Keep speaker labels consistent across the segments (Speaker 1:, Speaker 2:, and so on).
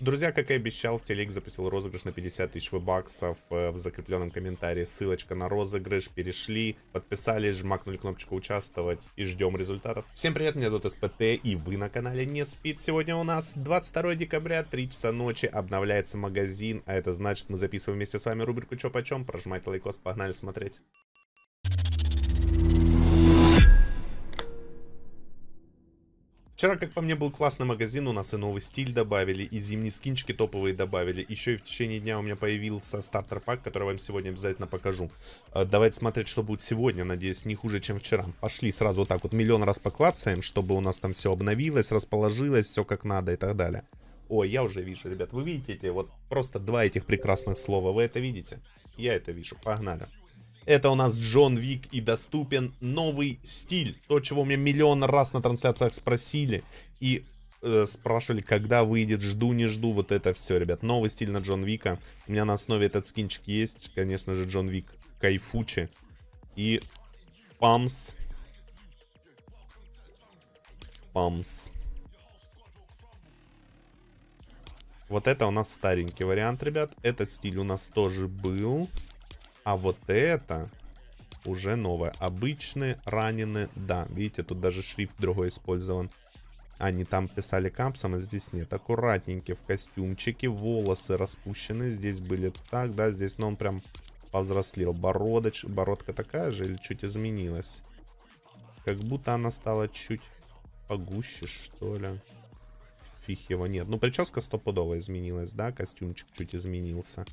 Speaker 1: Друзья, как и обещал, в телек запустил розыгрыш на 50 тысяч вебаксов. Э, в закрепленном комментарии ссылочка на розыгрыш. Перешли, подписались, жмакнули кнопочку «Участвовать» и ждем результатов. Всем привет, меня зовут СПТ и вы на канале Не Спит. Сегодня у нас 22 декабря, 3 часа ночи, обновляется магазин, а это значит мы записываем вместе с вами рубрику «Чё почем». Прожимайте лайкос, погнали смотреть. Вчера, как по мне, был классный магазин, у нас и новый стиль добавили, и зимние скинчики топовые добавили. Еще и в течение дня у меня появился стартер пак, который вам сегодня обязательно покажу. Э, давайте смотреть, что будет сегодня, надеюсь, не хуже, чем вчера. Пошли сразу вот так вот миллион раз поклацаем, чтобы у нас там все обновилось, расположилось, все как надо и так далее. О, я уже вижу, ребят, вы видите эти вот просто два этих прекрасных слова, вы это видите? Я это вижу, погнали это у нас Джон Вик и доступен новый стиль. То, чего мне миллион раз на трансляциях спросили. И э, спрашивали, когда выйдет, жду, не жду, вот это все, ребят. Новый стиль на Джон Вика. У меня на основе этот скинчик есть, конечно же, Джон Вик кайфучи. И памс. Памс. Вот это у нас старенький вариант, ребят. Этот стиль у нас тоже был. А вот это уже новое. Обычные раненые, да. Видите, тут даже шрифт другой использован. Они там писали капсом, а здесь нет. Аккуратненько в костюмчике. Волосы распущены. Здесь были так, да. Здесь, но ну, он прям повзрослел. Бородоч... Бородка такая же или чуть изменилась? Как будто она стала чуть погуще, что ли. Фиг его нет. Ну, прическа стопудово изменилась, да? Костюмчик чуть изменился.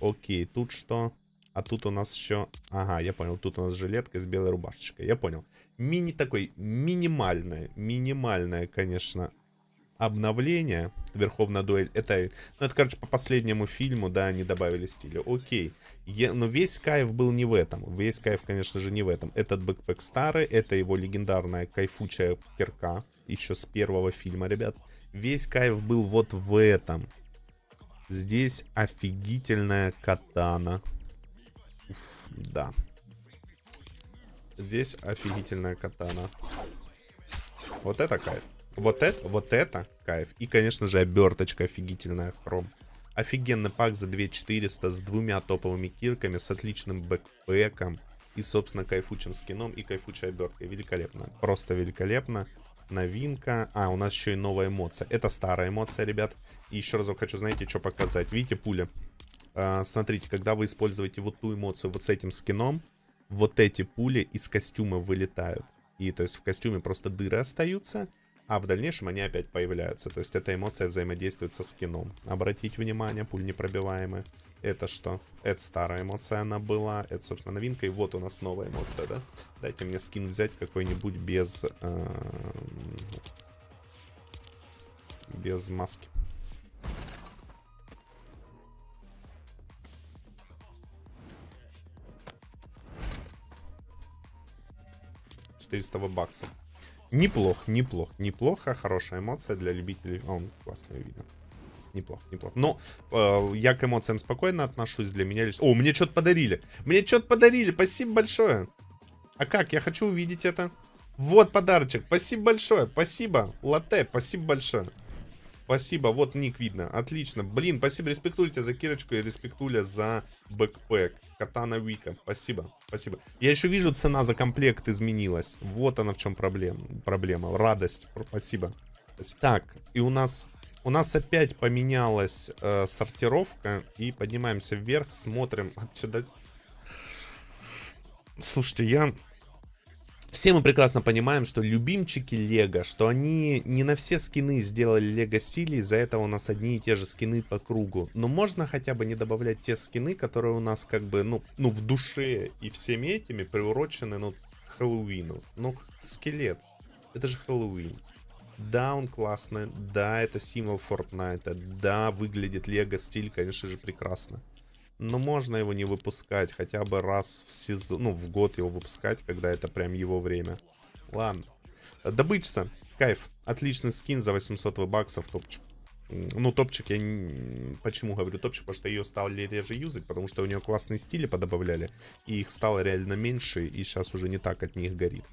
Speaker 1: Окей, тут что? А тут у нас еще... Ага, я понял. Тут у нас жилетка с белой рубашечкой. Я понял. Мини такой минимальное, минимальное, конечно, обновление. Верховная дуэль. Это, ну, это, короче, по последнему фильму, да, они добавили стиля. Окей. Я, но весь кайф был не в этом. Весь кайф, конечно же, не в этом. Этот бэкпэк старый, это его легендарная кайфучая перка. Еще с первого фильма, ребят. Весь кайф был вот в этом. Здесь офигительная катана. Да. Здесь офигительная катана. Вот это кайф. Вот это, вот это кайф. И, конечно же, оберточка офигительная, хром. Офигенный пак за 2400 с двумя топовыми кирками, с отличным бэкпэком и, собственно, кайфучим скином и кайфучей оберткой. Великолепно. Просто великолепно. Новинка. А, у нас еще и новая эмоция. Это старая эмоция, ребят. И еще разок хочу, знаете, что показать. Видите, пуля? А, смотрите, когда вы используете вот ту эмоцию вот с этим скином, вот эти пули из костюма вылетают. И то есть в костюме просто дыры остаются, а в дальнейшем они опять появляются. То есть эта эмоция взаимодействует со скином. Обратите внимание, пуль непробиваемые. Это что? Это старая эмоция она была, это, собственно, новинка. И вот у нас новая эмоция, да? Дайте мне скин взять какой-нибудь без... Э, без маски. 400 баксов. Неплох, неплох, неплохо. А хорошая эмоция для любителей. А, он классно видно. Неплохо, неплохо. Но э, я к эмоциям спокойно отношусь. Для меня лишь... О, мне что-то подарили. Мне что-то подарили. Спасибо большое. А как? Я хочу увидеть это. Вот подарочек. Спасибо большое. Спасибо. Латте, спасибо большое. Спасибо, вот ник видно. Отлично. Блин, спасибо, респектуля тебя за кирочку и респектуля за бэкпэк. Катана Вика, спасибо, спасибо. Я еще вижу, цена за комплект изменилась. Вот она в чем проблема. проблема. Радость, спасибо. спасибо. Так, и у нас... У нас опять поменялась э, сортировка. И поднимаемся вверх, смотрим. Отсюда... Слушайте, я все мы прекрасно понимаем, что любимчики Лего, что они не на все скины сделали Лего стили, из-за этого у нас одни и те же скины по кругу. Но можно хотя бы не добавлять те скины, которые у нас как бы, ну, ну в душе и всеми этими приурочены, ну, к Хэллоуину. Ну, скелет. Это же Хэллоуин. Да, он классный, да, это символ Фортнайта, да, выглядит Лего стиль, конечно же, прекрасно. Но можно его не выпускать хотя бы раз в сезон, ну, в год его выпускать, когда это прям его время. Ладно. Добычца. Кайф. Отличный скин за 800 баксов, топчик. Ну, топчик, я не... почему говорю топчик, потому что ее стали реже юзать, потому что у нее классные стили подобавляли, и их стало реально меньше, и сейчас уже не так от них горит.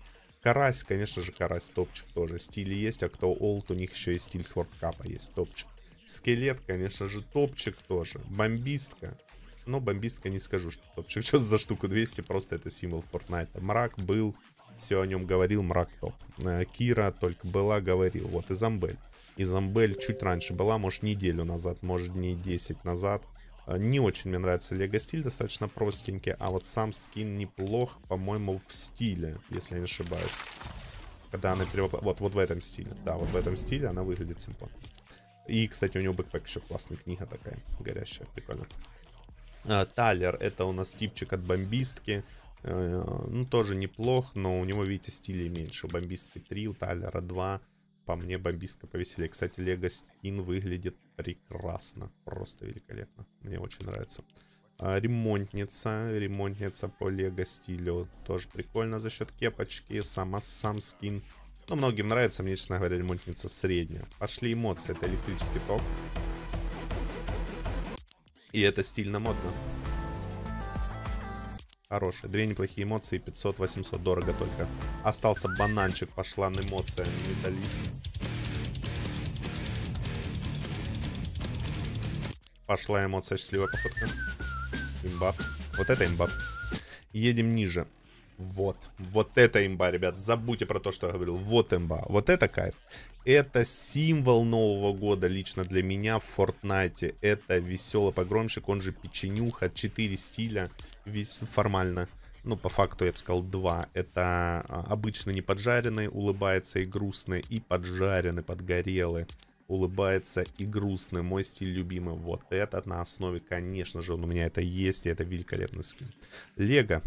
Speaker 1: Карась, конечно же, карась топчик тоже. Стили есть, а кто олд, у них еще и стиль свордкапа есть, топчик. Скелет, конечно же, топчик тоже. Бомбистка но бомбистка не скажу, что вообще что за штуку 200, просто это символ Fortnite. Мрак был, все о нем говорил, мрак топ. Э, Кира только была, говорил, вот и Замбель. И Замбель чуть раньше была, может неделю назад, может дней 10 назад. Э, не очень мне нравится Лего стиль, достаточно простенький, а вот сам скин неплох, по-моему, в стиле, если я не ошибаюсь. Когда она перевоплощена... Вот, вот в этом стиле. Да, вот в этом стиле она выглядит симпатично. И, кстати, у него бэкпэк еще классный, книга такая горящая, прикольно. А, Талер это у нас типчик от бомбистки. Э, ну, тоже неплох, но у него, видите, стилей меньше. У бомбистки 3, у Талера 2. По мне бомбистка повеселее. Кстати, Лего Стин выглядит прекрасно. Просто великолепно. Мне очень нравится. А, ремонтница. Ремонтница по Лего стилю. Тоже прикольно за счет кепочки. Сама, сам скин. Но многим нравится. Мне, честно говоря, ремонтница средняя. Пошли эмоции. Это электрический ток. И это стильно модно. Хорошие. Две неплохие эмоции. 500-800 дорого только. Остался бананчик. Пошла на эмоция. А металлист. Пошла эмоция. Счастливая покупка. Имбаб. Вот это имбаб. Едем ниже. Вот, вот это имба, ребят, забудьте про то, что я говорил, вот имба, вот это кайф. Это символ Нового Года лично для меня в Фортнайте. Это веселый погромщик, он же печенюха, Четыре стиля, весь формально. Ну, по факту, я бы сказал, два. Это а, обычно не поджаренный, улыбается и грустный, и поджаренный, подгорелый улыбается и грустный. Мой стиль любимый. Вот этот на основе, конечно же, он у меня это есть, и это великолепный скин. Лего.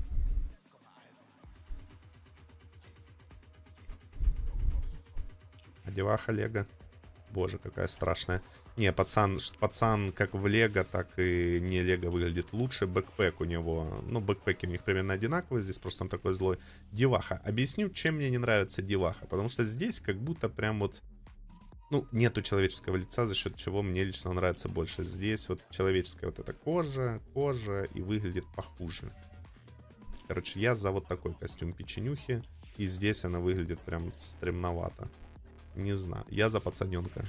Speaker 1: делах Олега. Боже, какая страшная. Не, пацан, пацан как в Лего, так и не Лего выглядит лучше. Бэкпэк у него, ну, бэкпэки у них примерно одинаковые. Здесь просто он такой злой. Деваха. Объясню, чем мне не нравится Деваха. Потому что здесь как будто прям вот... Ну, нету человеческого лица, за счет чего мне лично нравится больше. Здесь вот человеческая вот эта кожа, кожа, и выглядит похуже. Короче, я за вот такой костюм печенюхи. И здесь она выглядит прям стремновато. Не знаю. Я за пацаненка.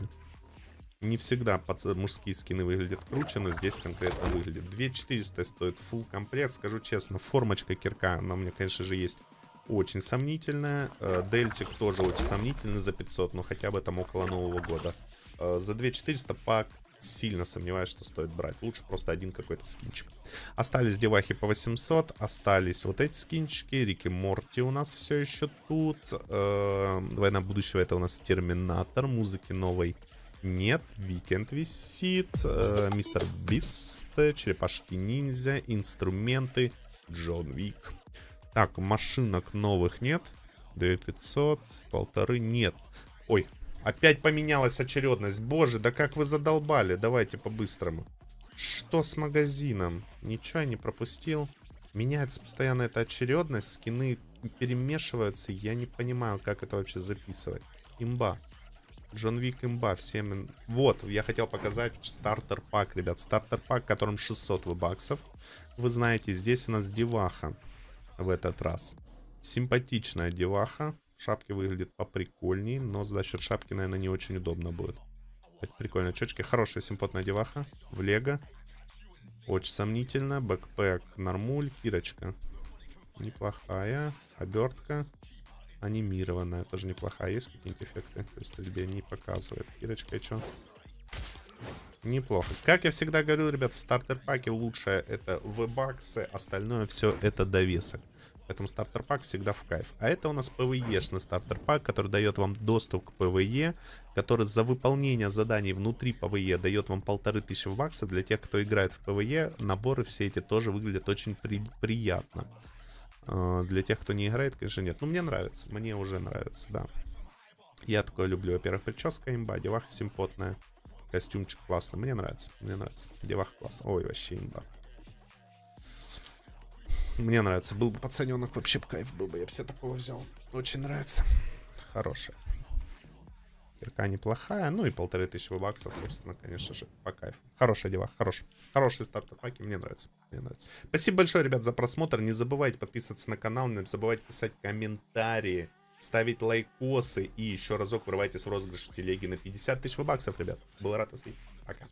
Speaker 1: Не всегда пац... мужские скины выглядят круче, но здесь конкретно выглядит. 2400 стоит full комплект. Скажу честно, формочка кирка, она у меня, конечно же, есть очень сомнительная. Э, дельтик тоже очень сомнительный за 500, но хотя бы там около Нового года. Э, за 2400 пак сильно сомневаюсь, что стоит брать. Лучше просто один какой-то скинчик. Остались девахи по 800. Остались вот эти скинчики. Рики Морти у нас все еще тут. Э -э Война будущего это у нас Терминатор. Музыки новой нет. Викенд висит. Э, Мистер Бист. Черепашки-ниндзя. Инструменты. Джон Вик. Так, машинок новых нет. 2500, Полторы нет. Ой, Опять поменялась очередность. Боже, да как вы задолбали. Давайте по-быстрому. Что с магазином? Ничего я не пропустил. Меняется постоянно эта очередность. Скины перемешиваются. Я не понимаю, как это вообще записывать. Имба. Джон Вик имба. Всем... Вот, я хотел показать стартер пак, ребят. Стартер пак, которым 600 баксов. Вы знаете, здесь у нас деваха в этот раз. Симпатичная деваха. Шапки выглядит поприкольней, но за счет шапки, наверное, не очень удобно будет. Это прикольно. Чечки, хорошая симпатная деваха. В лего. Очень сомнительно. Бэкпэк, нормуль, кирочка. Неплохая. Обертка. Анимированная. Тоже неплохая. Есть какие-нибудь эффекты при стрельбе? Не показывает. Кирочка, что? Неплохо. Как я всегда говорил, ребят, в стартер-паке лучшее это в баксы остальное все это довесок. Поэтому стартер-пак всегда в кайф. А это у нас PvE-шный стартер-пак, который дает вам доступ к PvE, который за выполнение заданий внутри PvE дает вам полторы тысячи баксов. Для тех, кто играет в PvE, наборы все эти тоже выглядят очень при приятно. А, для тех, кто не играет, конечно, нет. Но ну, мне нравится, мне уже нравится, да. Я такое люблю. Во-первых, прическа имба, деваха симпотная. Костюмчик классный, Мне нравится, мне нравится. Деваха классно. Ой, вообще имба. Мне нравится. Был бы пацаненок, вообще бы кайф был бы. Я бы себе такого взял. Очень нравится. Хорошая. Кирка неплохая. Ну и полторы тысячи баксов, собственно, конечно же, по кайфу. Хорошая дева, хорош. Хороший стартер паки, мне нравится. Мне нравится. Спасибо большое, ребят, за просмотр. Не забывайте подписываться на канал, не забывайте писать комментарии, ставить лайкосы и еще разок врывайтесь в розыгрыш в телеге на 50 тысяч баксов, ребят. Был рад вас видеть. Пока.